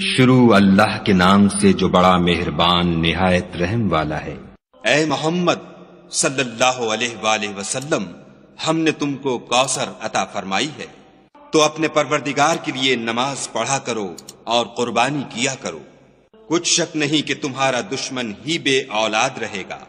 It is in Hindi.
शुरू अल्लाह के नाम से जो बड़ा मेहरबान निहायत रहम वाला है ए मोहम्मद सल्लल्लाहु अलैहि वसल्लम हमने तुमको कौसर अता फरमाई है तो अपने परवरदिगार के लिए नमाज पढ़ा करो और कुर्बानी किया करो कुछ शक नहीं कि तुम्हारा दुश्मन ही बे औलाद रहेगा